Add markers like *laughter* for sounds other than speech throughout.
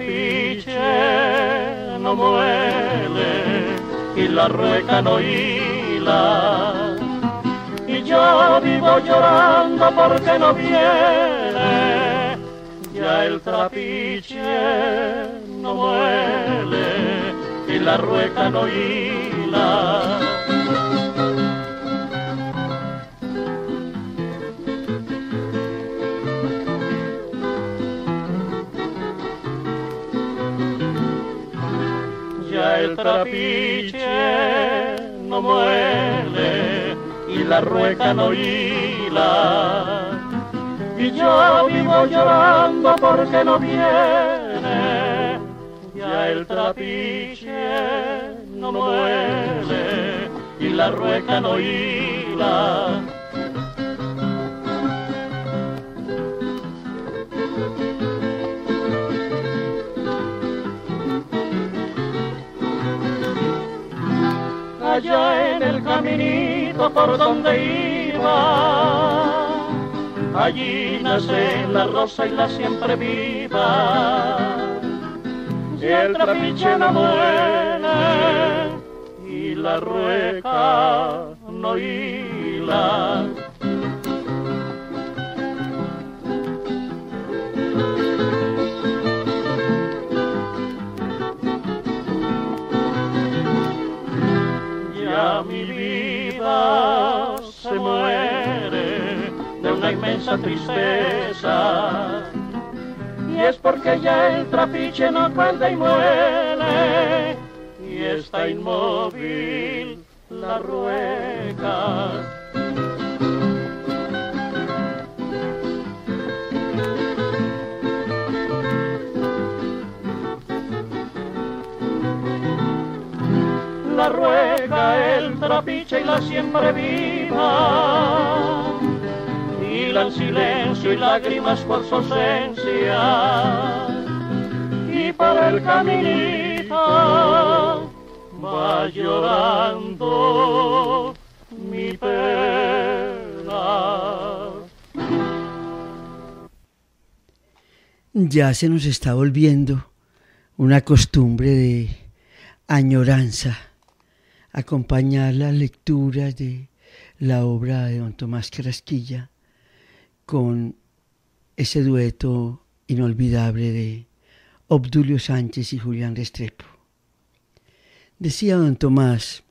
trapiche no muele y la rueca no hila. Y yo vivo llorando porque no viene, ya el trapiche no muele y la rueca no hila. trapiche no muere y la rueca no hila. Y yo vivo llorando porque no viene, ya el trapiche no muere y la rueca no hila. allá en el caminito por donde iba. Allí nace la rosa y la siempre viva. Y el trapiche no muere y la rueca no hila. esa tristeza. Y es porque ya el trapiche no cuelga y muere, y está inmóvil la ruega la ruega, el trapiche y la siempre viva silencio y lágrimas por su ausencia. Y para el caminito va llorando mi pena. Ya se nos está volviendo una costumbre de añoranza acompañar la lectura de la obra de don Tomás Crasquilla con ese dueto inolvidable de Obdulio Sánchez y Julián Restrepo. Decía don Tomás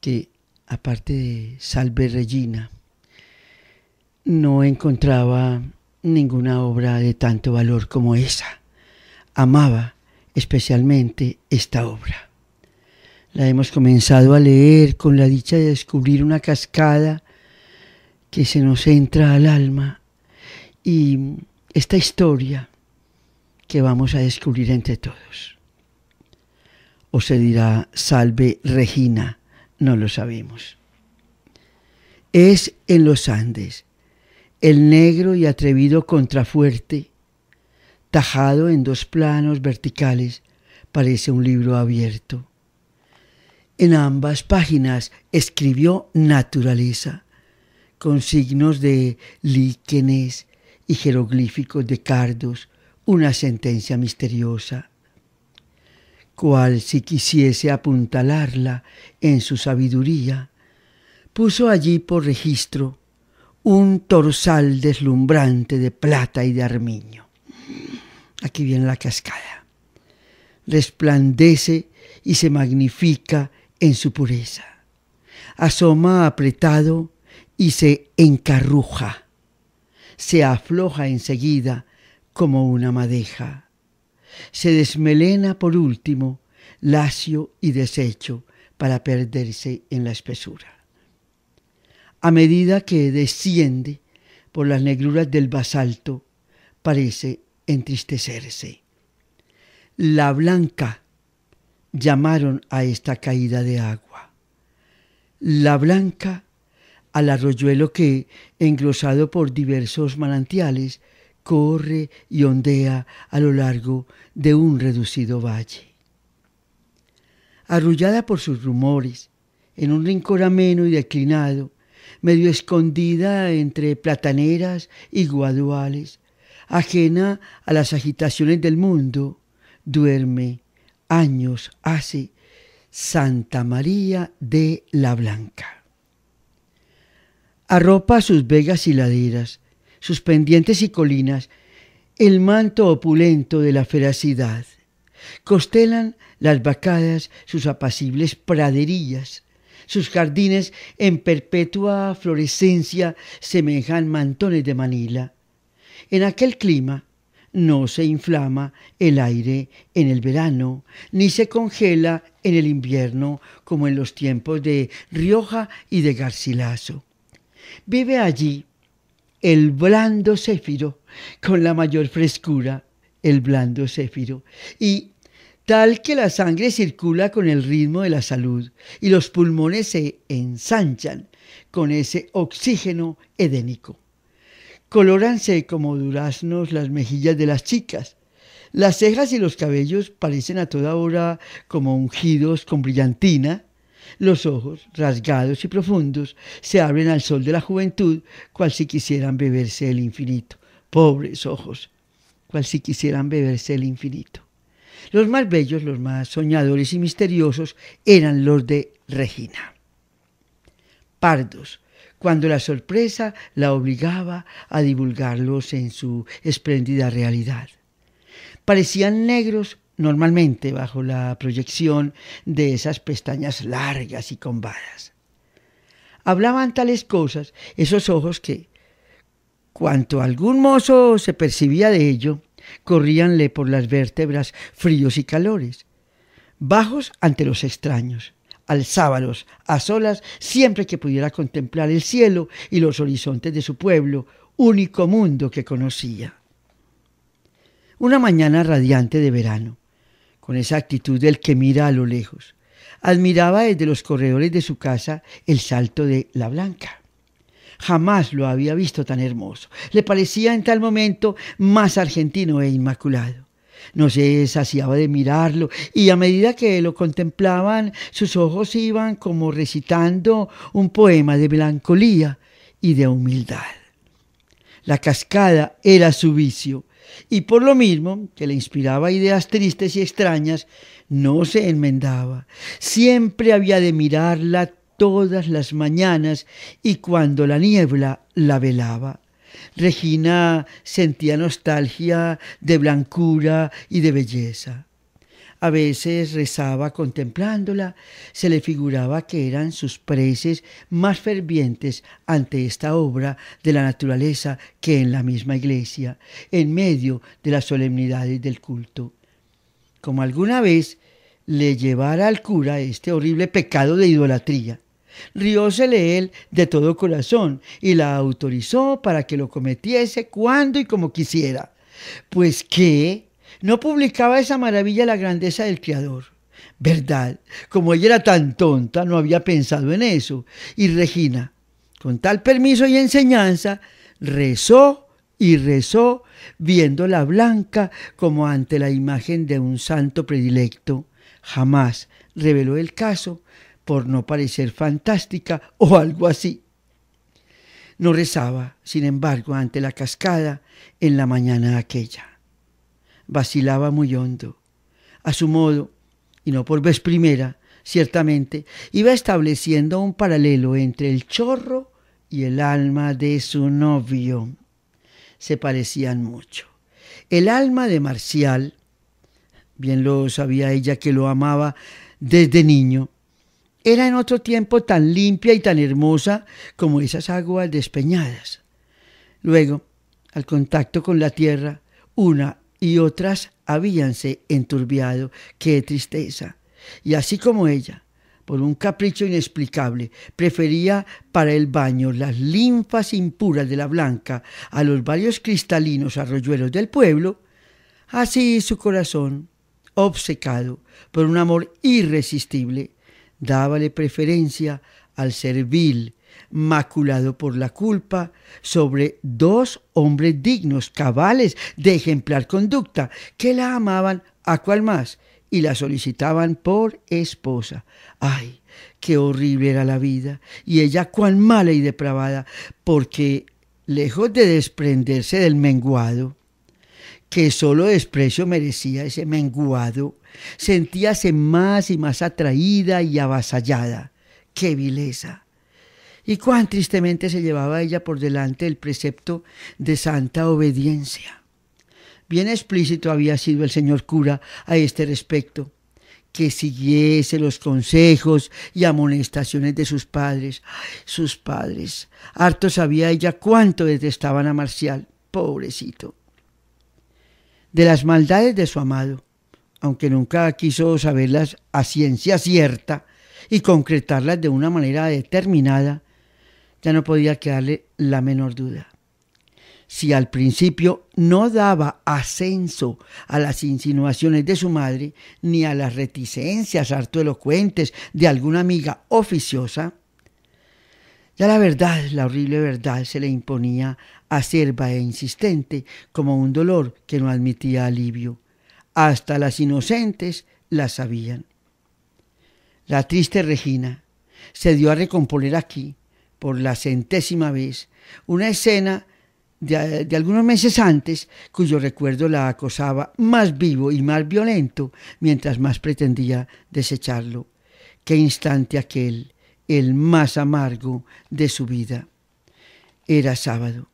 que, aparte de Salve Regina, no encontraba ninguna obra de tanto valor como esa. Amaba especialmente esta obra. La hemos comenzado a leer con la dicha de descubrir una cascada que se nos entra al alma y esta historia que vamos a descubrir entre todos. O se dirá, salve Regina, no lo sabemos. Es en los Andes, el negro y atrevido contrafuerte, tajado en dos planos verticales, parece un libro abierto. En ambas páginas escribió naturaleza, con signos de líquenes, y jeroglíficos de cardos una sentencia misteriosa, cual si quisiese apuntalarla en su sabiduría, puso allí por registro un torsal deslumbrante de plata y de armiño. Aquí viene la cascada. Resplandece y se magnifica en su pureza. Asoma apretado y se encarruja se afloja enseguida como una madeja. Se desmelena por último, lacio y deshecho, para perderse en la espesura. A medida que desciende por las negruras del basalto, parece entristecerse. La blanca llamaron a esta caída de agua. La blanca al arroyuelo que, engrosado por diversos manantiales, corre y ondea a lo largo de un reducido valle. Arrullada por sus rumores, en un rincón ameno y declinado, medio escondida entre plataneras y guaduales, ajena a las agitaciones del mundo, duerme años hace Santa María de la Blanca arropa sus vegas y laderas, sus pendientes y colinas, el manto opulento de la feracidad. Costelan las vacadas sus apacibles praderías, sus jardines en perpetua florescencia semejan mantones de Manila. En aquel clima no se inflama el aire en el verano, ni se congela en el invierno como en los tiempos de Rioja y de Garcilaso. Vive allí el blando céfiro con la mayor frescura, el blando céfiro. Y tal que la sangre circula con el ritmo de la salud y los pulmones se ensanchan con ese oxígeno edénico. Colóranse como duraznos las mejillas de las chicas. Las cejas y los cabellos parecen a toda hora como ungidos con brillantina los ojos, rasgados y profundos, se abren al sol de la juventud, cual si quisieran beberse el infinito. Pobres ojos, cual si quisieran beberse el infinito. Los más bellos, los más soñadores y misteriosos eran los de Regina. Pardos, cuando la sorpresa la obligaba a divulgarlos en su espléndida realidad. Parecían negros normalmente bajo la proyección de esas pestañas largas y combadas. Hablaban tales cosas esos ojos que, cuanto algún mozo se percibía de ello, corríanle por las vértebras fríos y calores, bajos ante los extraños, alzábalos a solas siempre que pudiera contemplar el cielo y los horizontes de su pueblo, único mundo que conocía. Una mañana radiante de verano, con esa actitud del que mira a lo lejos. Admiraba desde los corredores de su casa el salto de la Blanca. Jamás lo había visto tan hermoso. Le parecía en tal momento más argentino e inmaculado. No se saciaba de mirarlo y a medida que lo contemplaban sus ojos iban como recitando un poema de melancolía y de humildad. La cascada era su vicio y por lo mismo que le inspiraba ideas tristes y extrañas, no se enmendaba. Siempre había de mirarla todas las mañanas y cuando la niebla la velaba. Regina sentía nostalgia de blancura y de belleza. A veces rezaba contemplándola, se le figuraba que eran sus preces más fervientes ante esta obra de la naturaleza que en la misma iglesia, en medio de las solemnidades del culto. Como alguna vez le llevara al cura este horrible pecado de idolatría. Riósele él de todo corazón y la autorizó para que lo cometiese cuando y como quisiera. Pues que… No publicaba esa maravilla la grandeza del Creador. Verdad, como ella era tan tonta, no había pensado en eso. Y Regina, con tal permiso y enseñanza, rezó y rezó, viéndola blanca como ante la imagen de un santo predilecto. Jamás reveló el caso por no parecer fantástica o algo así. No rezaba, sin embargo, ante la cascada en la mañana aquella vacilaba muy hondo. A su modo, y no por vez primera, ciertamente, iba estableciendo un paralelo entre el chorro y el alma de su novio. Se parecían mucho. El alma de Marcial, bien lo sabía ella que lo amaba desde niño, era en otro tiempo tan limpia y tan hermosa como esas aguas despeñadas. Luego, al contacto con la tierra, una y otras habíanse enturbiado. ¡Qué tristeza! Y así como ella, por un capricho inexplicable, prefería para el baño las linfas impuras de la blanca a los varios cristalinos arroyuelos del pueblo, así su corazón, obsecado por un amor irresistible, dábale preferencia al servil maculado por la culpa, sobre dos hombres dignos, cabales, de ejemplar conducta, que la amaban a cual más y la solicitaban por esposa. ¡Ay, qué horrible era la vida! Y ella cuán mala y depravada, porque lejos de desprenderse del menguado, que solo desprecio merecía ese menguado, sentíase más y más atraída y avasallada. ¡Qué vileza! y cuán tristemente se llevaba ella por delante el precepto de santa obediencia. Bien explícito había sido el señor cura a este respecto, que siguiese los consejos y amonestaciones de sus padres. sus padres. Harto sabía ella cuánto detestaban a Marcial, pobrecito. De las maldades de su amado, aunque nunca quiso saberlas a ciencia cierta y concretarlas de una manera determinada, ya no podía quedarle la menor duda. Si al principio no daba ascenso a las insinuaciones de su madre, ni a las reticencias harto elocuentes de alguna amiga oficiosa, ya la verdad, la horrible verdad, se le imponía acerba e insistente como un dolor que no admitía alivio. Hasta las inocentes la sabían. La triste Regina se dio a recomponer aquí por la centésima vez una escena de, algunos meses antes cuyo recuerdo la acosaba más vivo y más violento mientras más pretendía desecharlo. Qué instante aquel, el más amargo de su vida. Era sábado,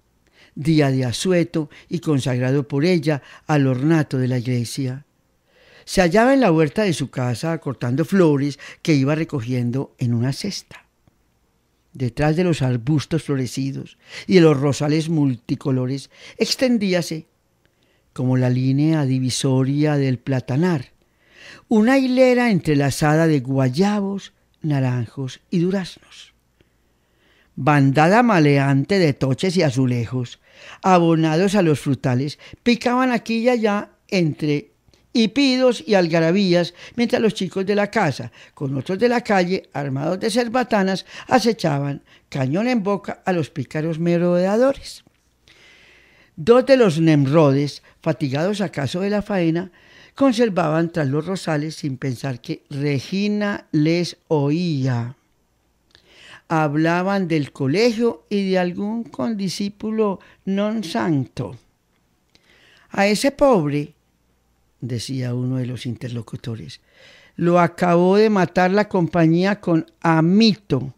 día de asueto y consagrado por ella al ornato de la iglesia. Se hallaba en la huerta de su casa cortando flores que iba recogiendo en una cesta. Detrás de los arbustos florecidos y de los rosales multicolores extendíase, como la línea divisoria del platanar, una hilera entrelazada de guayabos, naranjos y duraznos. Bandada maleante de toches y azulejos, abonados a los frutales, picaban aquí y allá entre y pidos y algarabías, mientras los chicos de la casa, con otros de la calle, armados de cerbatanas, acechaban, cañón en boca, a los pícaros merodeadores. Dos de los Nemrodes, fatigados acaso de la faena, conservaban tras los rosales sin pensar que Regina les oía. Hablaban del colegio y de algún condiscípulo non santo. A ese pobre, decía uno de los interlocutores. Lo acabó de matar la compañía con Amito.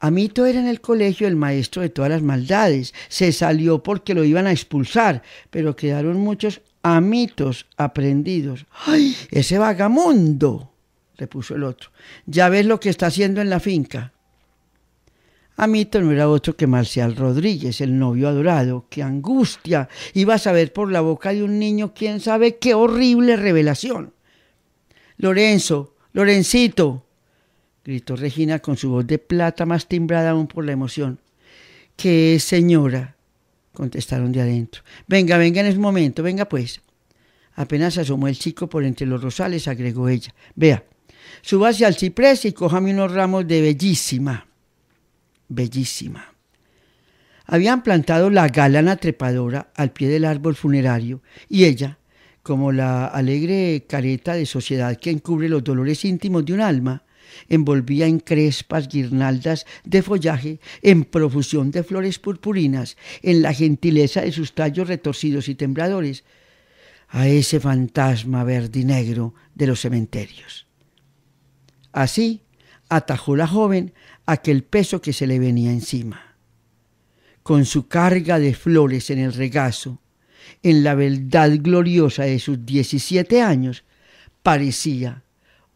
Amito era en el colegio el maestro de todas las maldades. Se salió porque lo iban a expulsar, pero quedaron muchos amitos aprendidos. ¡Ay, ese vagamundo! repuso el otro. Ya ves lo que está haciendo en la finca. Amito no era otro que Marcial Rodríguez, el novio adorado. ¡Qué angustia! Iba a ver por la boca de un niño, quién sabe qué horrible revelación. Lorenzo, Lorencito, gritó Regina con su voz de plata más timbrada aún por la emoción. ¿Qué señora? contestaron de adentro. Venga, venga en ese momento, venga pues. Apenas asomó el chico por entre los rosales, agregó ella. Vea, hacia al ciprés y cójame unos ramos de bellísima bellísima. Habían plantado la galana trepadora al pie del árbol funerario y ella, como la alegre careta de sociedad que encubre los dolores íntimos de un alma, envolvía en crespas guirnaldas de follaje, en profusión de flores purpurinas, en la gentileza de sus tallos retorcidos y tembladores, a ese fantasma verde y negro de los cementerios. Así atajó la joven aquel peso que se le venía encima. Con su carga de flores en el regazo, en la beldad gloriosa de sus 17 años, parecía,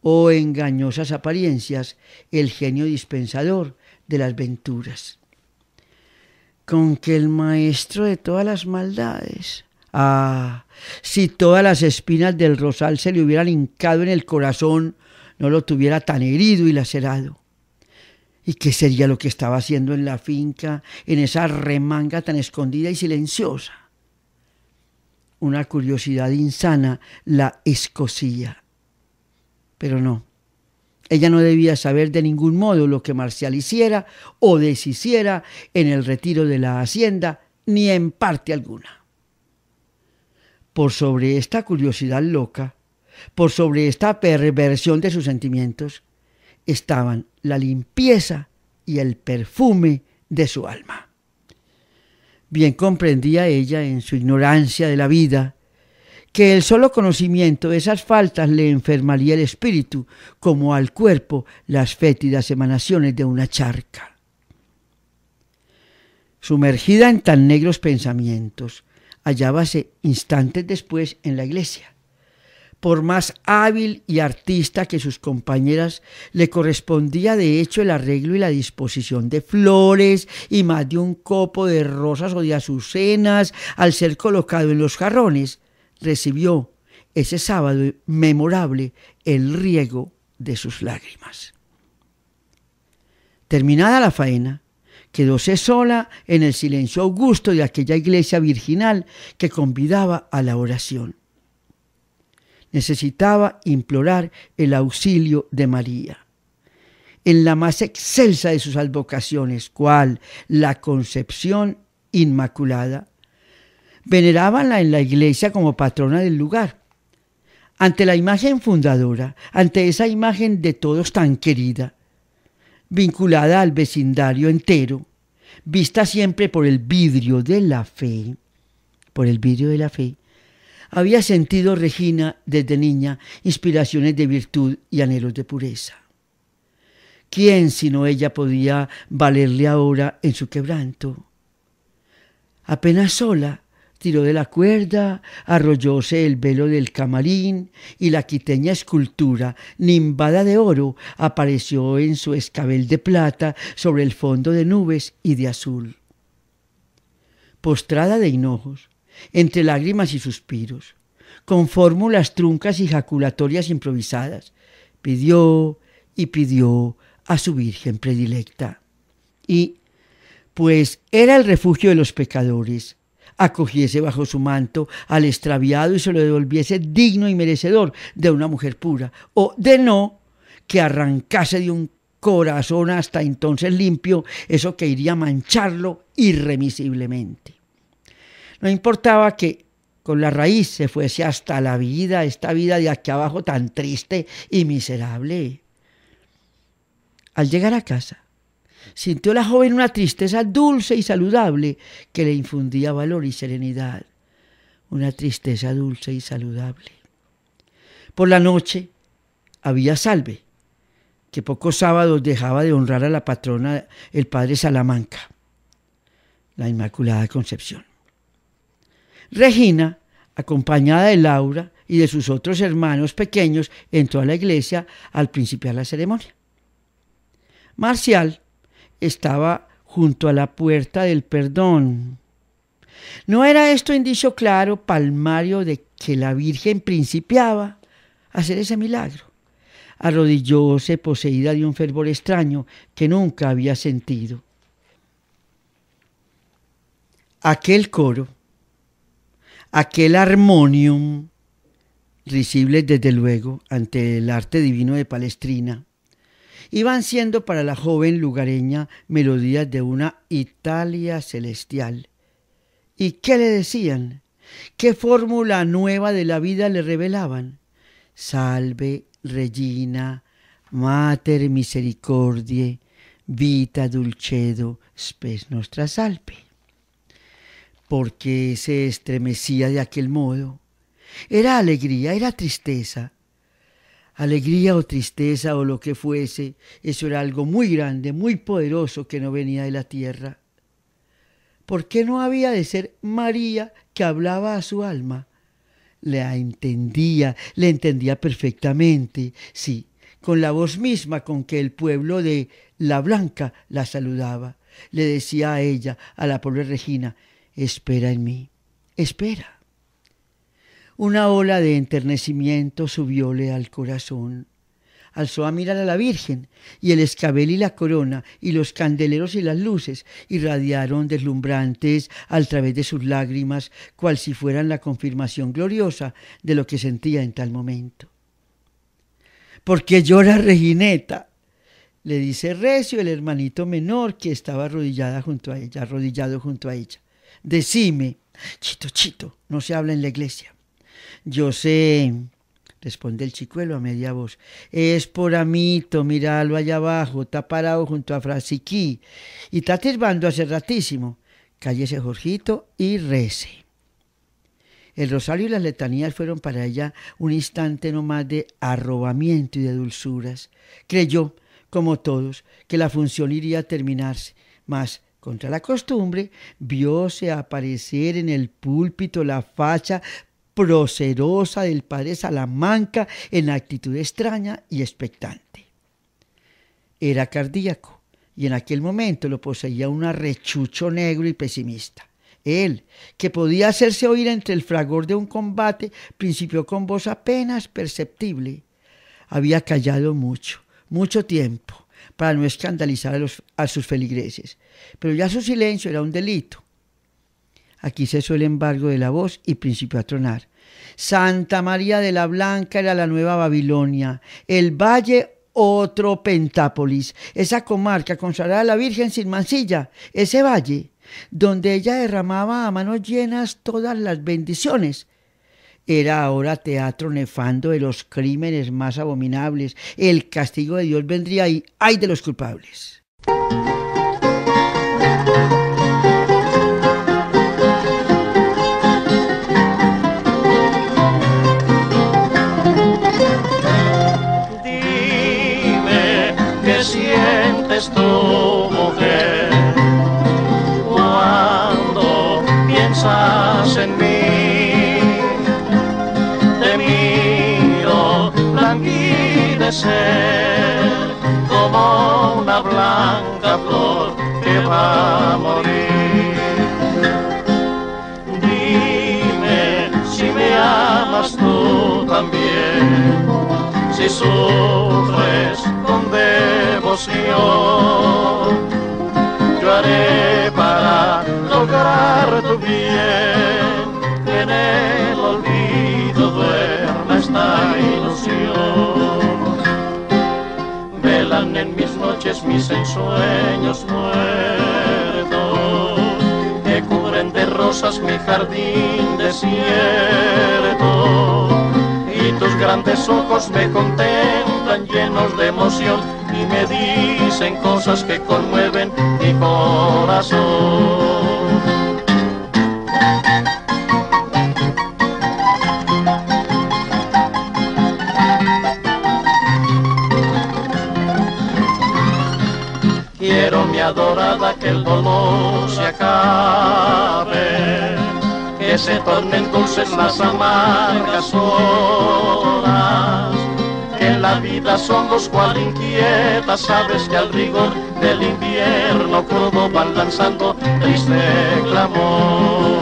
oh engañosas apariencias, el genio dispensador de las venturas. Con que el maestro de todas las maldades, ah, si todas las espinas del rosal se le hubieran hincado en el corazón, no lo tuviera tan herido y lacerado. ¿Y qué sería lo que estaba haciendo en la finca, en esa remanga tan escondida y silenciosa? Una curiosidad insana la escocía. Pero no, ella no debía saber de ningún modo lo que Marcial hiciera o deshiciera en el retiro de la hacienda, ni en parte alguna. Por sobre esta curiosidad loca, por sobre esta perversión de sus sentimientos, estaban la limpieza y el perfume de su alma. Bien comprendía ella en su ignorancia de la vida que el solo conocimiento de esas faltas le enfermaría el espíritu, como al cuerpo las fétidas emanaciones de una charca. Sumergida en tan negros pensamientos, hallábase instantes después en la iglesia por más hábil y artista que sus compañeras, le correspondía de hecho el arreglo y la disposición de flores y más de un copo de rosas o de azucenas al ser colocado en los jarrones, recibió ese sábado memorable el riego de sus lágrimas. Terminada la faena, quedóse sola en el silencio augusto de aquella iglesia virginal que convidaba a la oración necesitaba implorar el auxilio de María en la más excelsa de sus advocaciones, cual la concepción inmaculada. Venerábanla en la iglesia como patrona del lugar. Ante la imagen fundadora, ante esa imagen de todos tan querida, vinculada al vecindario entero, vista siempre por el vidrio de la fe, por el vidrio de la fe, había sentido Regina desde niña inspiraciones de virtud y anhelos de pureza. ¿Quién sino ella podía valerle ahora en su quebranto? Apenas sola, tiró de la cuerda, arrollóse el velo del camarín y la quiteña escultura, nimbada de oro, apareció en su escabel de plata sobre el fondo de nubes y de azul. Postrada de hinojos, entre lágrimas y suspiros, con fórmulas truncas y jaculatorias improvisadas, pidió y pidió a su Virgen predilecta. Y, pues era el refugio de los pecadores, acogiese bajo su manto al extraviado y se lo devolviese digno y merecedor de una mujer pura, o de no, que arrancase de un corazón hasta entonces limpio eso que iría a mancharlo irremisiblemente. No importaba que con la raíz se fuese hasta la vida, esta vida de aquí abajo tan triste y miserable. Al llegar a casa, sintió la joven una tristeza dulce y saludable que le infundía valor y serenidad. Una tristeza dulce y saludable. Por la noche había salve, que pocos sábados dejaba de honrar a la patrona el padre Salamanca, la Inmaculada Concepción. Regina, acompañada de Laura y de sus otros hermanos pequeños, entró a la iglesia al principiar la ceremonia. Marcial estaba junto a la puerta del perdón. ¿No era esto indicio claro, palmario, de que la Virgen principiaba a hacer ese milagro? Arrodillóse poseída de un fervor extraño que nunca había sentido. Aquel coro aquel armonium, risible desde luego ante el arte divino de Palestrina, iban siendo para la joven lugareña melodías de una Italia celestial. ¿Y qué le decían? ¿Qué fórmula nueva de la vida le revelaban? Salve, Regina, Mater Misericordie, Vita Dulcedo, Spes Nostra Salve. ¿Por qué se estremecía de aquel modo? Era alegría, era tristeza. Alegría o tristeza o lo que fuese, eso era algo muy grande, muy poderoso que no venía de la tierra. ¿Por qué no había de ser María que hablaba a su alma? La entendía, le entendía perfectamente, sí, con la voz misma con que el pueblo de La Blanca la saludaba. Le decía a ella, a la pobre Regina, espera en mí, espera. Una ola de enternecimiento subióle al corazón. Alzó a mirar a la Virgen, y el escabel y la corona, y los candeleros y las luces irradiaron deslumbrantes al través de sus lágrimas, cual si fueran la confirmación gloriosa de lo que sentía en tal momento. Porque llora Regineta? le dice recio el hermanito menor que estaba arrodillada junto a ella, arrodillado junto a ella decime, chito, chito, no se habla en la iglesia. Yo sé, responde el chicuelo a media voz, es por amito, míralo allá abajo, está parado junto a Frasiquí y está tirbando hace ratísimo. Cállese Jorgito y rece. El rosario y las letanías fueron para ella un instante no más de arrobamiento y de dulzuras. Creyó, como todos, que la función iría a terminarse, mas contra la costumbre, vióse aparecer en el púlpito la facha procerosa del padre Salamanca en actitud extraña y expectante. Era cardíaco y en aquel momento lo poseía un arrechucho negro y pesimista. Él, que podía hacerse oír entre el fragor de un combate, principió con voz apenas perceptible. Había callado mucho, mucho tiempo, para no escandalizar a, sus feligreses. Pero ya su silencio era un delito. Aquí se el embargo de la voz y principió a tronar. Santa María de la Blanca era la nueva Babilonia, el valle otro Pentápolis, esa comarca consagrada a la Virgen sin mancilla, ese valle donde ella derramaba a manos llenas todas las bendiciones era ahora teatro nefando de los crímenes más abominables. El castigo de Dios vendría ahí. ¡Ay de los culpables! Dime qué sientes tú. como una blanca flor que va a morir. Dime si me amas tú también, si sufres con devoción. Yo haré para lograr tu bien, en el olvido duerme esta ilusión en mis noches mis ensueños muertos, que cubren de rosas mi jardín desierto. Y tus grandes ojos me contentan llenos de emoción y me dicen cosas que conmueven mi corazón. adorada que el dolor se acabe, que se tornen dulces las amargas horas, que en la vida los cual inquietas sabes que al rigor del invierno crudo van lanzando triste clamor.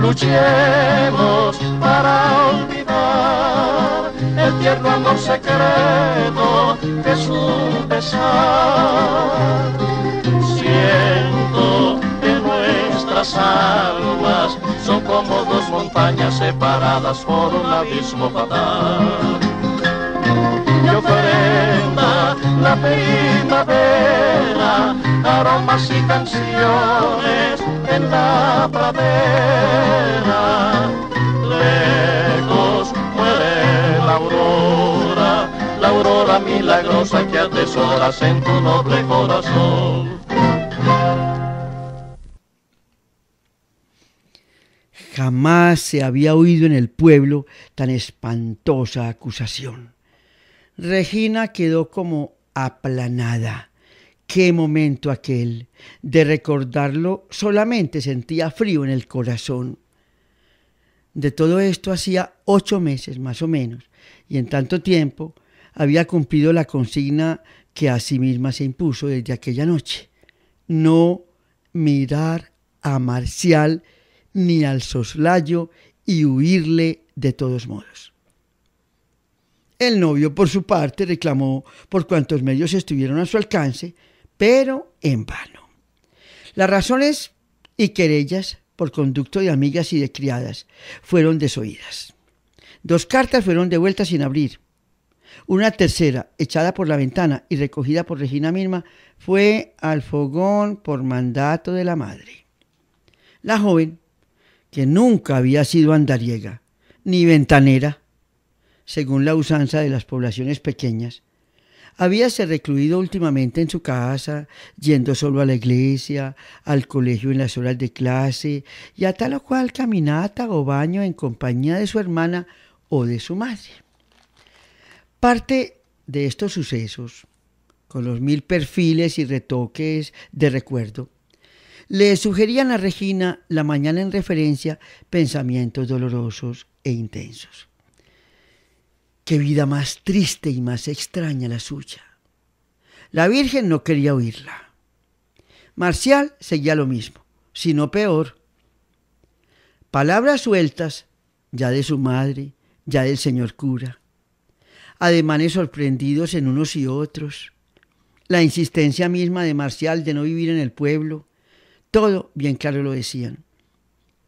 Luchemos para el tierno amor secreto que es un pesar. Siento que nuestras almas son como dos montañas separadas por un abismo fatal. Yo ofrenda la primavera, aromas y canciones en la pradera. aurora milagrosa que atesoras en tu noble corazón. Jamás se había oído en el pueblo tan espantosa acusación. Regina quedó como aplanada. Qué momento aquel. De recordarlo solamente sentía frío en el corazón. De todo esto hacía ocho meses más o menos, y en tanto tiempo había cumplido la consigna que a sí misma se impuso desde aquella noche. No mirar a Marcial ni al soslayo y huirle de todos modos. El novio, por su parte, reclamó por cuantos medios estuvieron a su alcance, pero en vano. Las razones y querellas por conducto de amigas y de criadas fueron desoídas. Dos cartas fueron devueltas sin abrir, una tercera, echada por la ventana y recogida por Regina misma, fue al fogón por mandato de la madre. La joven, que nunca había sido andariega ni ventanera, según la usanza de las poblaciones pequeñas, habíase recluido últimamente en su casa, yendo solo a la iglesia, al colegio en las horas de clase y a tal o cual caminata o baño en compañía de su hermana o de su madre. Parte de estos sucesos, con los mil perfiles y retoques de recuerdo, le sugerían a Regina la mañana en referencia pensamientos dolorosos e intensos. Qué vida más triste y más extraña la suya. La Virgen no quería oírla. Marcial seguía lo mismo, sino peor. Palabras sueltas, ya de su madre, ya del señor cura ademanes sorprendidos en unos y otros, la insistencia misma de Marcial de no vivir en el pueblo, todo bien claro lo decían.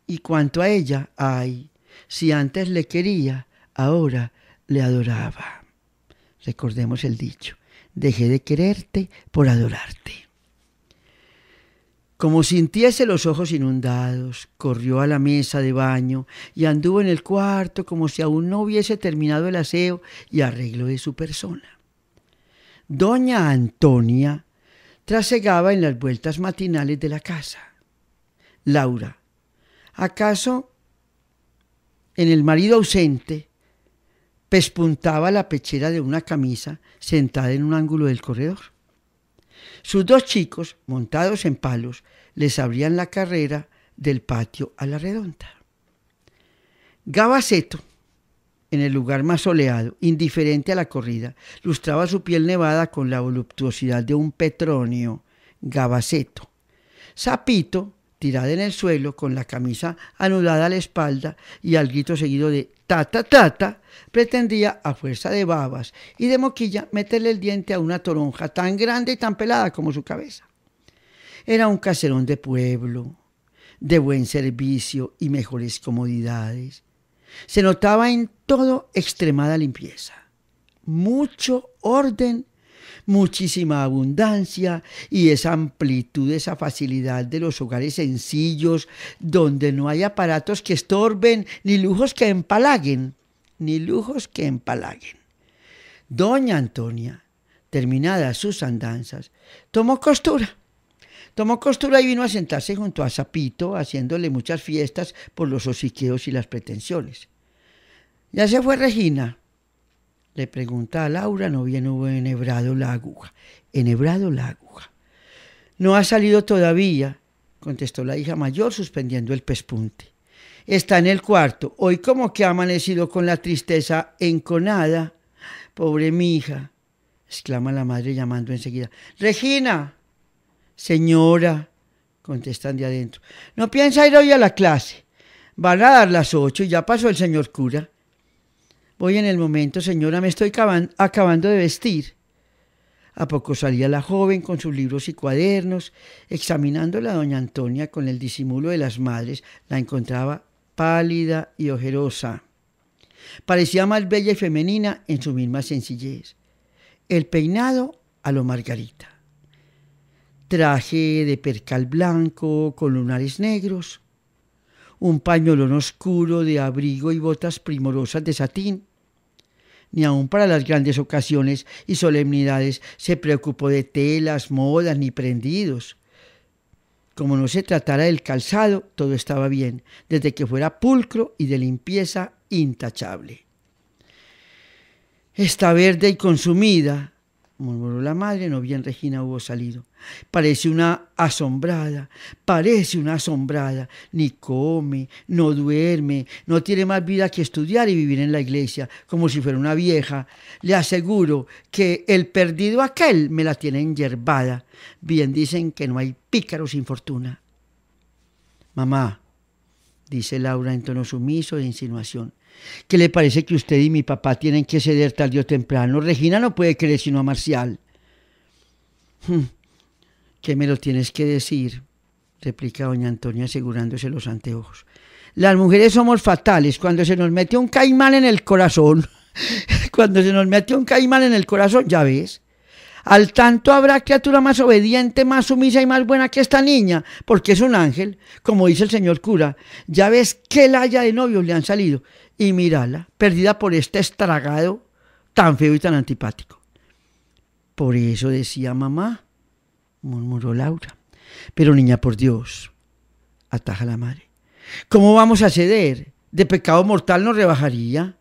Y cuanto a ella, ay, si antes le quería, ahora le adoraba. Recordemos el dicho, dejé de quererte por adorarte. Como sintiese los ojos inundados, corrió a la mesa de baño y anduvo en el cuarto como si aún no hubiese terminado el aseo y arreglo de su persona. Doña Antonia trasegaba en las vueltas matinales de la casa. Laura, ¿acaso en el marido ausente pespuntaba la pechera de una camisa sentada en un ángulo del corredor? Sus dos chicos, montados en palos, les abrían la carrera del patio a la redonda. Gabaceto, en el lugar más soleado, indiferente a la corrida, lustraba su piel nevada con la voluptuosidad de un petróneo, Gabaceto. Sapito, tirada en el suelo, con la camisa anudada a la espalda y al grito seguido de Tata Tata pretendía, a fuerza de babas y de moquilla, meterle el diente a una toronja tan grande y tan pelada como su cabeza. Era un caserón de pueblo, de buen servicio y mejores comodidades. Se notaba en todo extremada limpieza, mucho orden muchísima abundancia y esa amplitud, esa facilidad de los hogares sencillos, donde no hay aparatos que estorben, ni lujos que empalaguen, ni lujos que empalaguen. Doña Antonia, terminadas sus andanzas, tomó costura. Tomó costura y vino a sentarse junto a Zapito, haciéndole muchas fiestas por los hociqueos y las pretensiones. Ya se fue Regina, le pregunta a Laura, no bien hubo enhebrado la aguja. Enhebrado la aguja. No ha salido todavía, contestó la hija mayor suspendiendo el pespunte. Está en el cuarto. Hoy como que ha amanecido con la tristeza enconada. Pobre mi hija, exclama la madre llamando enseguida. Regina, señora, contestan de adentro. No piensa ir hoy a la clase. Van a dar las ocho y ya pasó el señor cura. Voy en el momento, señora, me estoy acabando de vestir. A poco salía la joven con sus libros y cuadernos, examinándola a doña Antonia con el disimulo de las madres, la encontraba pálida y ojerosa. Parecía más bella y femenina en su misma sencillez. El peinado a lo margarita. Traje de percal blanco con lunares negros, un pañolón oscuro de abrigo y botas primorosas de satín. Ni aun para las grandes ocasiones y solemnidades se preocupó de telas, modas ni prendidos. Como no se tratara del calzado, todo estaba bien, desde que fuera pulcro y de limpieza intachable. Está verde y consumida, murmuró la madre, no bien Regina hubo salido. Parece una asombrada, parece una asombrada. Ni come, no duerme, no tiene más vida que estudiar y vivir en la iglesia, como si fuera una vieja. Le aseguro que el perdido aquel me la tiene enyerbada. Bien dicen que no hay pícaro sin fortuna. Mamá, dice Laura en tono sumiso e insinuación, ¿Qué le parece que usted y mi papá tienen que ceder tarde o temprano? Regina no puede creer sino a Marcial. Hmm, ¿Qué me lo tienes que decir? replica doña Antonia asegurándose los anteojos. Las mujeres somos fatales. Cuando se nos mete un caimán en el corazón, *laughs* cuando se nos mete un caimán en el corazón, ya ves. Al tanto habrá criatura más obediente, más sumisa y más buena que esta niña, porque es un ángel, como dice el señor cura. Ya ves que la haya de novios le han salido y mírala, perdida por este estragado tan feo y tan antipático. Por eso decía mamá, murmuró Laura. Pero niña, por Dios, ataja la madre. ¿Cómo vamos a ceder? De pecado mortal nos rebajaría.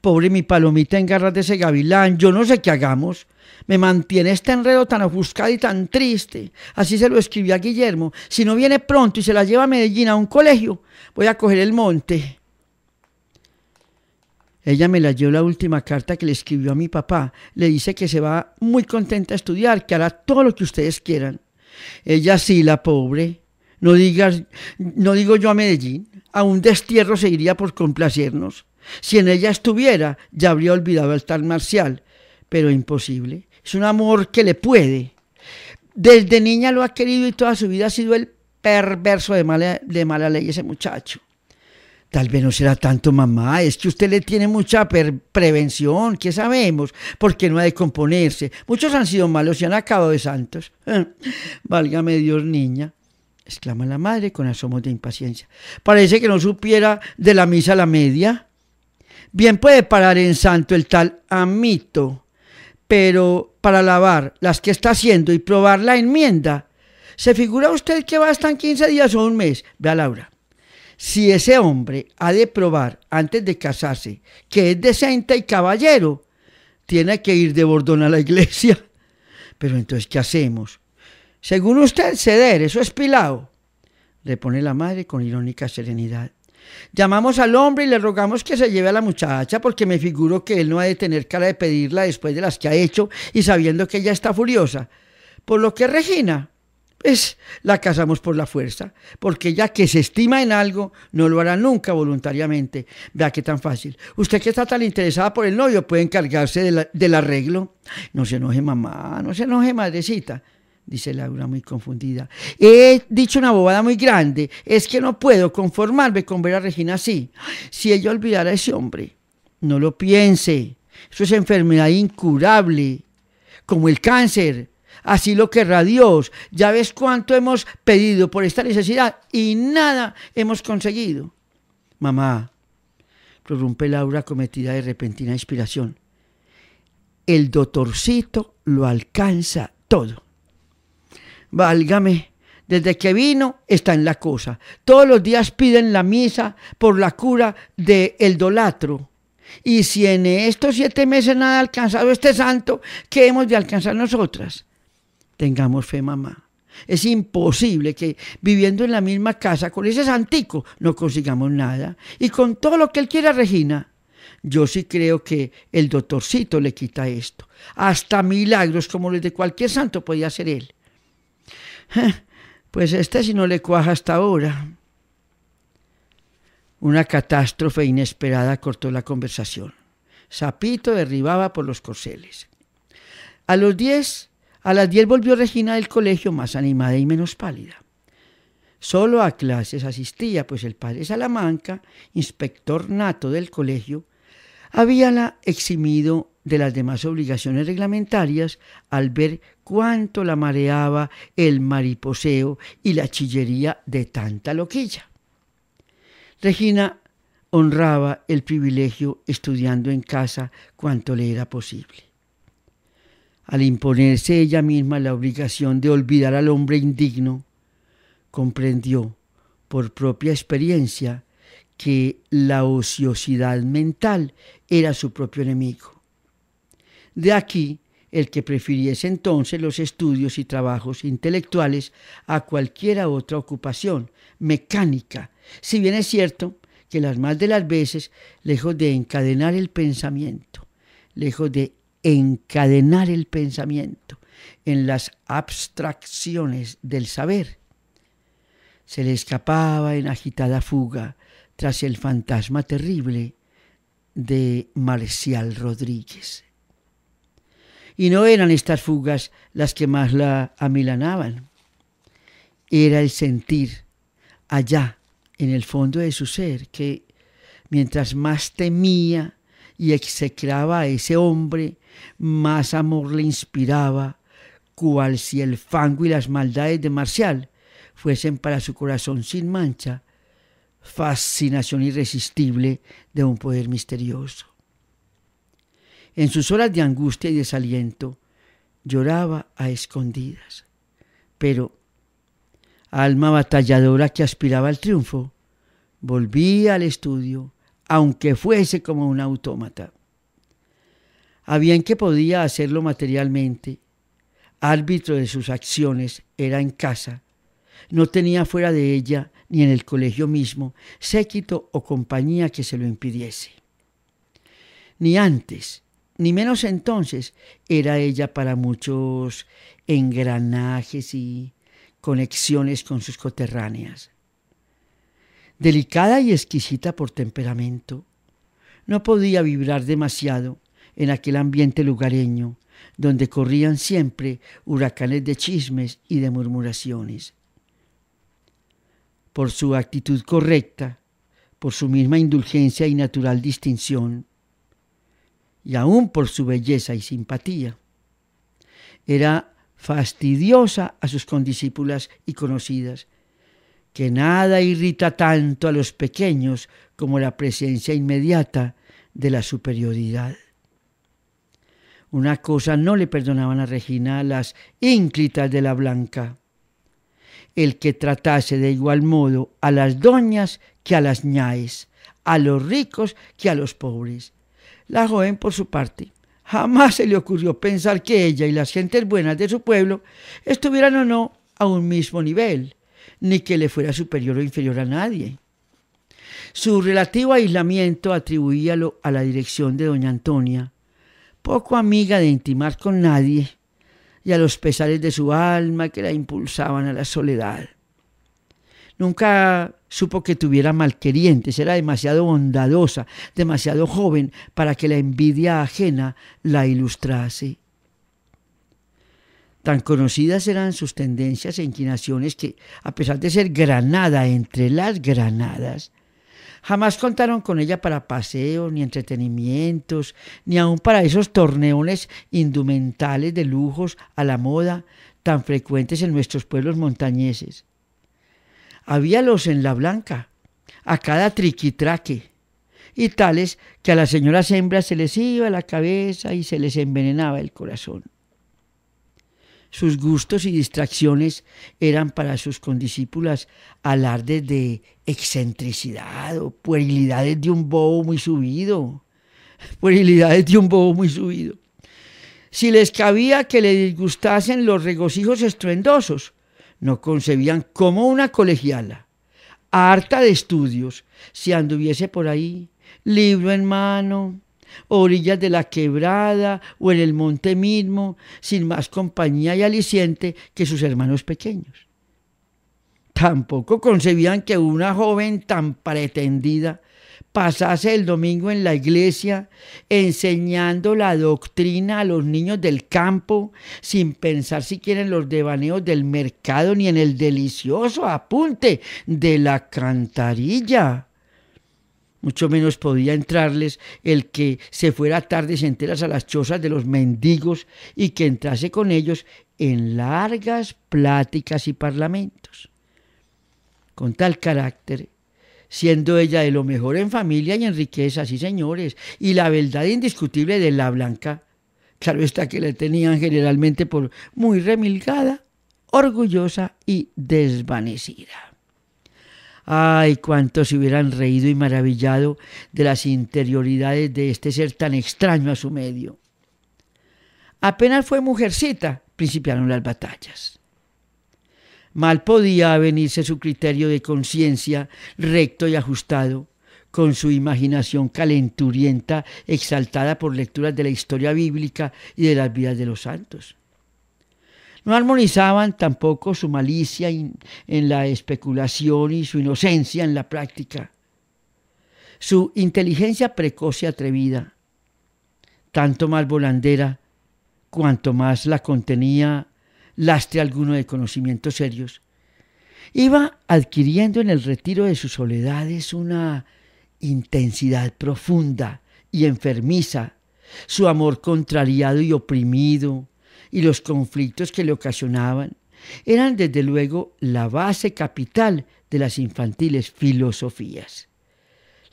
Pobre mi palomita en garras de ese gavilán, yo no sé qué hagamos. Me mantiene este enredo tan ofuscado y tan triste. Así se lo escribía a Guillermo. Si no viene pronto y se la lleva a Medellín a un colegio, voy a coger el monte. Ella me la dio la última carta que le escribió a mi papá. Le dice que se va muy contenta a estudiar, que hará todo lo que ustedes quieran. Ella sí, la pobre. No, digas, no digo yo a Medellín, a un destierro se iría por complacernos. Si en ella estuviera, ya habría olvidado el tal Marcial, pero imposible. Es un amor que le puede. Desde niña lo ha querido y toda su vida ha sido el perverso de de mala ley ese muchacho. Tal vez no será tanto mamá, es que usted le tiene mucha prevención, ¿qué sabemos? porque no ha de componerse? Muchos han sido malos y han acabado de santos. *laughs* Válgame Dios, niña, exclama la madre con asomos de impaciencia. Parece que no supiera de la misa a la media. Bien puede parar en santo el tal Amito, pero para lavar las que está haciendo y probar la enmienda, ¿se figura usted que bastan 15 días o un mes? Ve a Laura si ese hombre ha de probar antes de casarse que es decente y caballero, tiene que ir de bordón a la iglesia. *laughs* Pero entonces, ¿qué hacemos? Según usted, ceder, eso es pilado, repone la madre con irónica serenidad. Llamamos al hombre y le rogamos que se lleve a la muchacha porque me figuro que él no ha de tener cara de pedirla después de las que ha hecho y sabiendo que ella está furiosa. Por lo que Regina pues la casamos por la fuerza, porque ya que se estima en algo, no lo hará nunca voluntariamente. Vea qué tan fácil. Usted que está tan interesada por el novio puede encargarse del arreglo. No se enoje mamá, no se enoje madrecita, dice Laura muy confundida. He dicho una bobada muy grande, es que no puedo conformarme con ver a Regina así. Si ella olvidara a ese hombre, no lo piense. Eso es enfermedad incurable, como el cáncer Así lo querrá Dios. Ya ves cuánto hemos pedido por esta necesidad y nada hemos conseguido. Mamá, prorrumpe Laura cometida de repentina inspiración. El doctorcito lo alcanza todo. Válgame. Desde que vino está en la cosa. Todos los días piden la misa por la cura del dolatro. Y si en estos siete meses nada ha alcanzado este santo, ¿qué hemos de alcanzar nosotras? Tengamos fe, mamá. Es imposible que viviendo en la misma casa con ese santico no consigamos nada. Y con todo lo que él quiera, Regina. Yo sí creo que el doctorcito le quita esto. Hasta milagros como los de cualquier santo podía hacer él. Eh, pues este si no le cuaja hasta ahora. Una catástrofe inesperada cortó la conversación. Sapito derribaba por los corceles. A los diez a las 10 volvió Regina del colegio más animada y menos pálida. Solo a clases asistía, pues el padre Salamanca, inspector nato del colegio, habíala eximido de las demás obligaciones reglamentarias al ver cuánto la mareaba el mariposeo y la chillería de tanta loquilla. Regina honraba el privilegio estudiando en casa cuanto le era posible al imponerse ella misma la obligación de olvidar al hombre indigno, comprendió por propia experiencia que la ociosidad mental era su propio enemigo. De aquí el que prefiriese entonces los estudios y trabajos intelectuales a cualquiera otra ocupación mecánica, si bien es cierto que las más de las veces, lejos de encadenar el pensamiento, lejos de encadenar el pensamiento en las abstracciones del saber. Se le escapaba en agitada fuga tras el fantasma terrible de Marcial Rodríguez. Y no eran estas fugas las que más la amilanaban. Era el sentir allá, en el fondo de su ser, que mientras más temía y execraba a ese hombre más amor le inspiraba, cual si el fango y las maldades de Marcial fuesen para su corazón sin mancha, fascinación irresistible de un poder misterioso. En sus horas de angustia y desaliento, lloraba a escondidas, pero alma batalladora que aspiraba al triunfo, volvía al estudio, aunque fuese como un autómata. A bien que podía hacerlo materialmente, árbitro de sus acciones era en casa, no tenía fuera de ella ni en el colegio mismo séquito o compañía que se lo impidiese. Ni antes, ni menos entonces, era ella para muchos engranajes y conexiones con sus coterráneas. Delicada y exquisita por temperamento, no podía vibrar demasiado en aquel ambiente lugareño, donde corrían siempre huracanes de chismes y de murmuraciones. Por su actitud correcta, por su misma indulgencia y natural distinción, y aún por su belleza y simpatía. Era fastidiosa a sus condiscípulas y conocidas, que nada irrita tanto a los pequeños como la presencia inmediata de la superioridad. Una cosa no le perdonaban a Regina las ínclitas de la Blanca. El que tratase de igual modo a las doñas que a las ñaes, a los ricos que a los pobres. La joven, por su parte, jamás se le ocurrió pensar que ella y las gentes buenas de su pueblo estuvieran o no a un mismo nivel, ni que le fuera superior o inferior a nadie. Su relativo aislamiento atribuíalo a la dirección de doña Antonia, poco amiga de intimar con nadie, y a los pesares de su alma que la impulsaban a la soledad. Nunca supo que tuviera malquerientes, era demasiado bondadosa, demasiado joven para que la envidia ajena la ilustrase. Tan conocidas eran sus tendencias e inclinaciones que, a pesar de ser granada entre las granadas, Jamás contaron con ella para paseos, ni entretenimientos, ni aun para esos torneones indumentales de lujos a la moda tan frecuentes en nuestros pueblos montañeses. Habíalos en la blanca, a cada triquitraque, y tales que a las señoras hembras se les iba la cabeza y se les envenenaba el corazón. Sus gustos y distracciones eran para sus condiscípulas alardes de excentricidad o puerilidades de un bobo muy subido. *laughs* Puerilidades de un bobo muy subido. Si les cabía que le disgustasen los regocijos estruendosos, no concebían cómo una colegiala, harta de estudios, si anduviese por ahí, libro en mano, orillas de la quebrada o en el monte mismo, sin más compañía y aliciente que sus hermanos pequeños. Tampoco concebían que una joven tan pretendida pasase el domingo en la iglesia enseñando la doctrina a los niños del campo sin pensar siquiera en los devaneos del mercado ni en el delicioso apunte de la cantarilla mucho menos podía entrarles el que se fuera tardes enteras a las chozas de los mendigos y que entrase con ellos en largas pláticas y parlamentos. Con tal carácter, siendo ella de lo mejor en familia y en riquezas, sí señores, y la verdad indiscutible de la blanca, claro está que le tenían generalmente por muy remilgada, orgullosa y desvanecida. Ay, cuántos se hubieran reído y maravillado de las interioridades de este ser tan extraño a su medio. Apenas fue mujercita, principiaron las batallas. Mal podía venirse su criterio de conciencia recto y ajustado, con su imaginación calenturienta exaltada por lecturas de la historia bíblica y de las vidas de los santos. No armonizaban tampoco su malicia en la especulación y su inocencia en la práctica. Su inteligencia precoz y atrevida, tanto más volandera, cuanto más la contenía lastre alguno de conocimientos serios, iba adquiriendo en el retiro de sus soledades una intensidad profunda y enfermiza, su amor contrariado y oprimido, y los conflictos que le ocasionaban eran desde luego la base capital de las infantiles filosofías.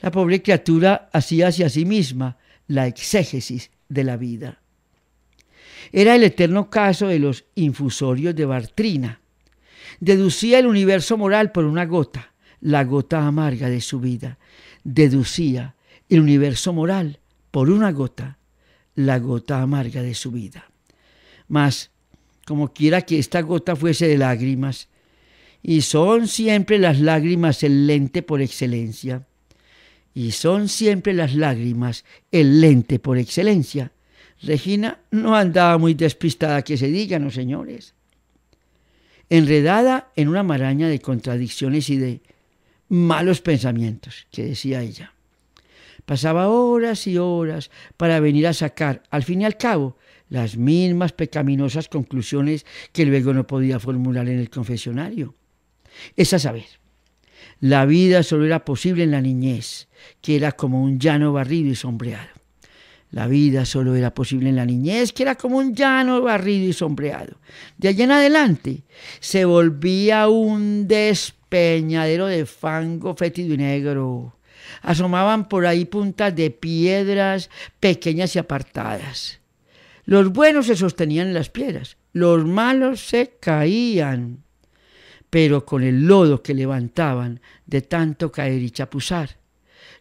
La pobre criatura hacía hacia sí misma la exégesis de la vida. Era el eterno caso de los infusorios de Bartrina. Deducía el universo moral por una gota, la gota amarga de su vida. Deducía el universo moral por una gota, la gota amarga de su vida mas como quiera que esta gota fuese de lágrimas, y son siempre las lágrimas el lente por excelencia, y son siempre las lágrimas el lente por excelencia. Regina no andaba muy despistada que se diga, los señores. Enredada en una maraña de contradicciones y de malos pensamientos, que decía ella. Pasaba horas y horas para venir a sacar, al fin y al cabo, las mismas pecaminosas conclusiones que luego no podía formular en el confesionario. Es a saber, la vida solo era posible en la niñez, que era como un llano barrido y sombreado. La vida solo era posible en la niñez, que era como un llano barrido y sombreado. De allí en adelante se volvía un despeñadero de fango fétido y negro. Asomaban por ahí puntas de piedras pequeñas y apartadas. Los buenos se sostenían en las piedras, los malos se caían, pero con el lodo que levantaban de tanto caer y chapuzar.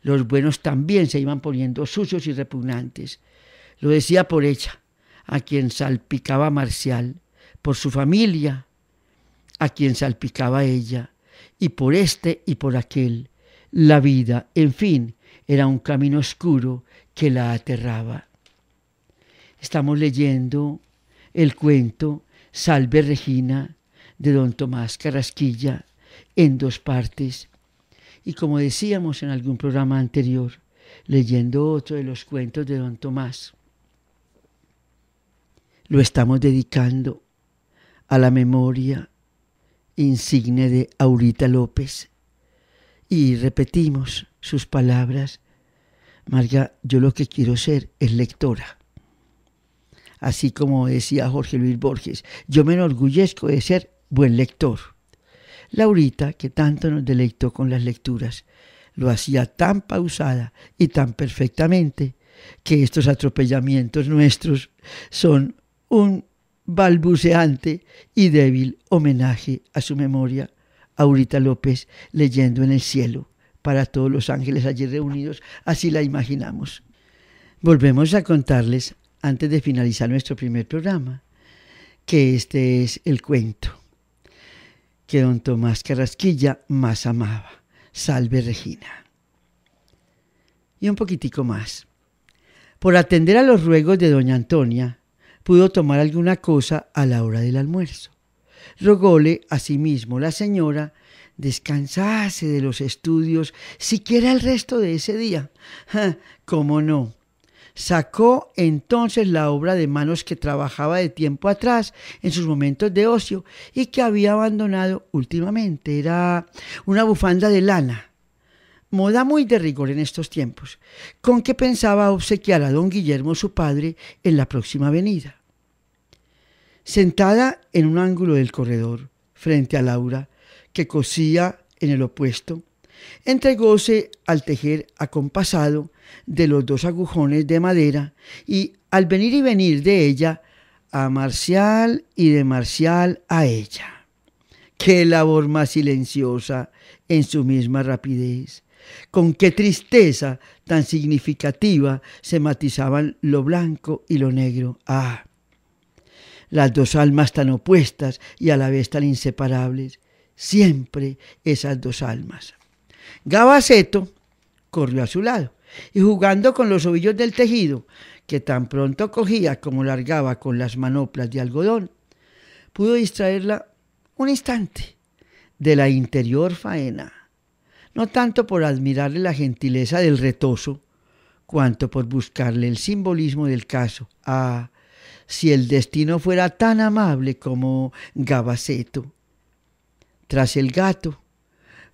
Los buenos también se iban poniendo sucios y repugnantes. Lo decía por ella, a quien salpicaba Marcial, por su familia, a quien salpicaba ella, y por este y por aquel. La vida, en fin, era un camino oscuro que la aterraba. Estamos leyendo el cuento Salve Regina de don Tomás Carrasquilla en dos partes. Y como decíamos en algún programa anterior, leyendo otro de los cuentos de don Tomás, lo estamos dedicando a la memoria insigne de Aurita López. Y repetimos sus palabras, Marga, yo lo que quiero ser es lectora así como decía Jorge Luis Borges, yo me enorgullezco de ser buen lector. Laurita, que tanto nos deleitó con las lecturas, lo hacía tan pausada y tan perfectamente que estos atropellamientos nuestros son un balbuceante y débil homenaje a su memoria. Aurita López leyendo en el cielo para todos los ángeles allí reunidos, así la imaginamos. Volvemos a contarles antes de finalizar nuestro primer programa, que este es el cuento que don Tomás Carrasquilla más amaba. Salve Regina. Y un poquitico más. Por atender a los ruegos de doña Antonia, pudo tomar alguna cosa a la hora del almuerzo. Rogóle mismo la señora descansase de los estudios siquiera el resto de ese día. *laughs* ¿Cómo no? Sacó entonces la obra de manos que trabajaba de tiempo atrás en sus momentos de ocio y que había abandonado últimamente. Era una bufanda de lana, moda muy de rigor en estos tiempos, con que pensaba obsequiar a don Guillermo su padre en la próxima venida. Sentada en un ángulo del corredor, frente a Laura, que cosía en el opuesto, Entregóse al tejer acompasado de los dos agujones de madera y al venir y venir de ella a Marcial y de Marcial a ella. Qué labor más silenciosa en su misma rapidez. Con qué tristeza tan significativa se matizaban lo blanco y lo negro. Ah, las dos almas tan opuestas y a la vez tan inseparables. Siempre esas dos almas. Gabaceto corrió a su lado y jugando con los ovillos del tejido, que tan pronto cogía como largaba con las manoplas de algodón, pudo distraerla un instante de la interior faena, no tanto por admirarle la gentileza del retoso, cuanto por buscarle el simbolismo del caso. Ah, si el destino fuera tan amable como Gabaceto. Tras el gato,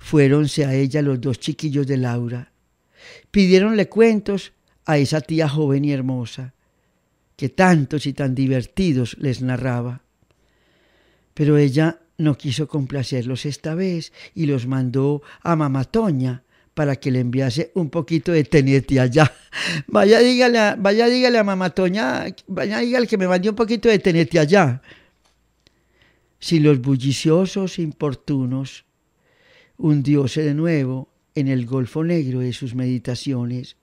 Fuéronse a ella los dos chiquillos de Laura. Pidiéronle cuentos a esa tía joven y hermosa, que tantos y tan divertidos les narraba. Pero ella no quiso complacerlos esta vez y los mandó a Mamá Toña para que le enviase un poquito de tenete allá. *laughs* Vaya dígale, vaya dígale a Mamá Toña, vaya dígale que me mandó un poquito de tenete allá. Si los bulliciosos importunos hundióse de nuevo en el golfo negro de sus meditaciones.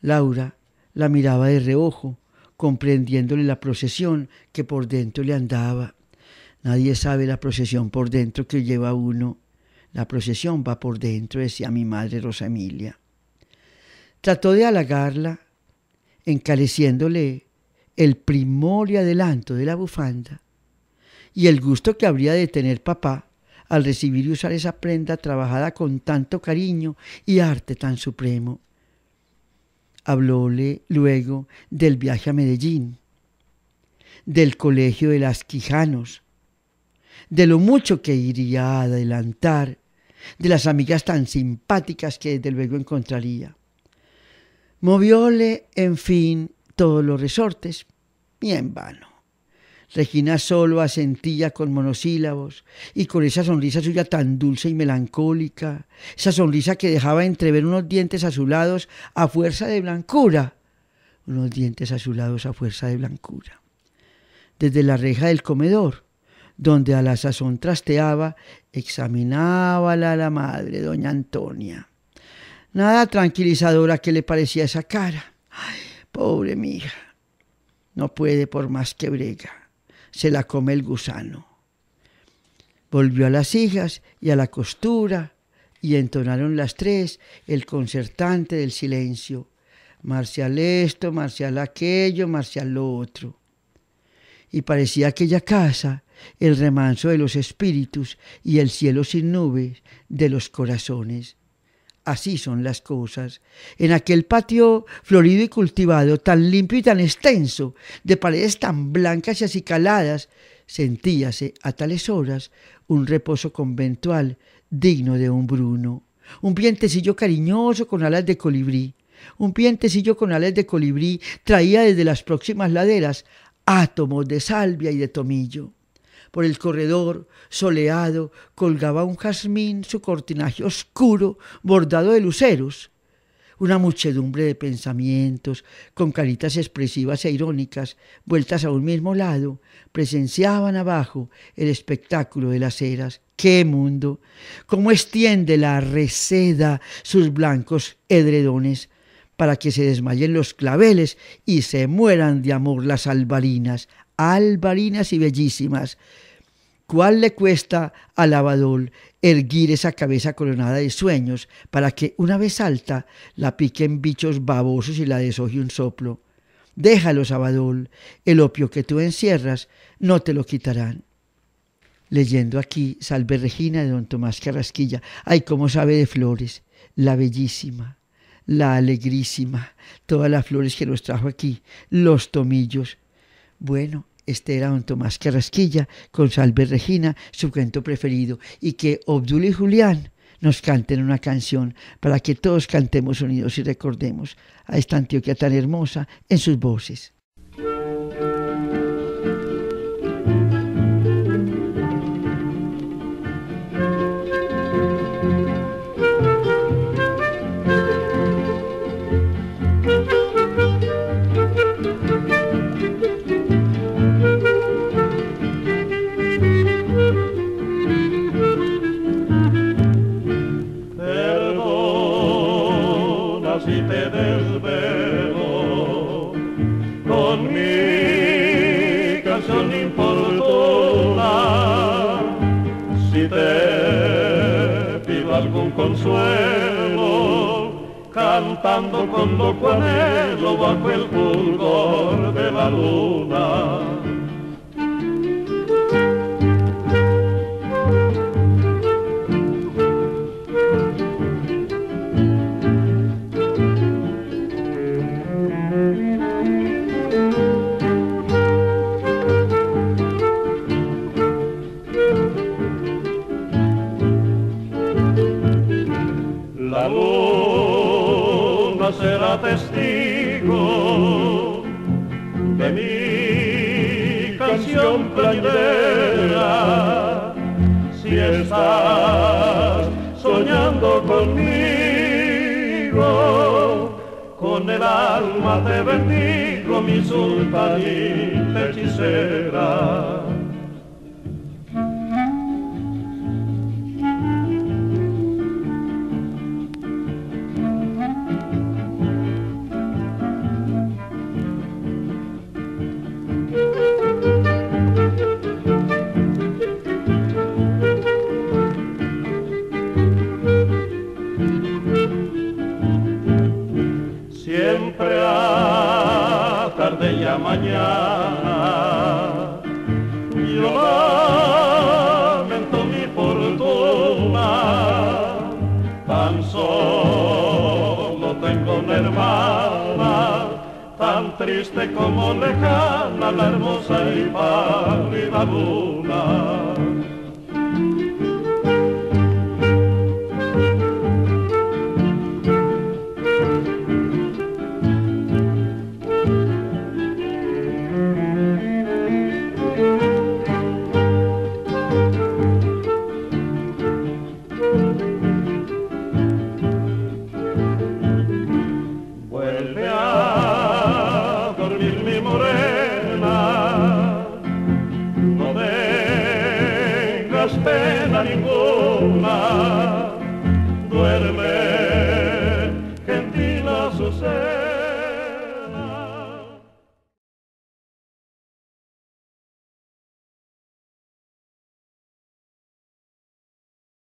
Laura la miraba de reojo, comprendiéndole la procesión que por dentro le andaba. Nadie sabe la procesión por dentro que lleva uno. La procesión va por dentro, decía mi madre Rosa Emilia. Trató de halagarla, encaleciéndole el primor y adelanto de la bufanda y el gusto que habría de tener papá al recibir y usar esa prenda trabajada con tanto cariño y arte tan supremo. Hablóle luego del viaje a Medellín, del colegio de las Quijanos, de lo mucho que iría a adelantar, de las amigas tan simpáticas que desde luego encontraría. Movióle, en fin, todos los resortes, y en vano. Regina solo asentía con monosílabos y con esa sonrisa suya tan dulce y melancólica, esa sonrisa que dejaba entrever unos dientes azulados a fuerza de blancura, unos dientes azulados a fuerza de blancura. Desde la reja del comedor, donde a la sazón trasteaba, examinábala la madre, doña Antonia. Nada tranquilizadora que le parecía esa cara. Ay, pobre mija, no puede por más que brega se la come el gusano. Volvió a las hijas y a la costura, y entonaron las tres el concertante del silencio. Marcial esto, marcial aquello, marcial lo otro. Y parecía aquella casa el remanso de los espíritus y el cielo sin nubes de los corazones Así son las cosas. En aquel patio florido y cultivado, tan limpio y tan extenso, de paredes tan blancas y acicaladas, sentíase a tales horas un reposo conventual digno de un Bruno. Un pientecillo cariñoso con alas de colibrí. Un pientecillo con alas de colibrí traía desde las próximas laderas átomos de salvia y de tomillo. Por el corredor soleado colgaba un jazmín su cortinaje oscuro bordado de luceros. Una muchedumbre de pensamientos, con caritas expresivas e irónicas, vueltas a un mismo lado, presenciaban abajo el espectáculo de las eras. ¡Qué mundo! ¿Cómo extiende la reseda sus blancos edredones? para que se desmayen los claveles y se mueran de amor las albarinas albarinas y bellísimas. ¿Cuál le cuesta al abadol erguir esa cabeza coronada de sueños para que una vez alta la piquen bichos babosos y la deshoje un soplo? Déjalos, abadol, el opio que tú encierras no te lo quitarán. Leyendo aquí, Salve Regina de don Tomás Carrasquilla, ay, cómo sabe de flores, la bellísima, la alegrísima, todas las flores que nos trajo aquí, los tomillos. Bueno, este era don Tomás Carrasquilla con Salve Regina, su canto preferido, y que Obdul y Julián nos canten una canción para que todos cantemos unidos y recordemos a esta Antioquia tan hermosa en sus voces. Cuando con loco anhelo bajo el fulgor de la luna. si estás soñando conmigo, con el alma te bendigo, mi sultanita hechicera.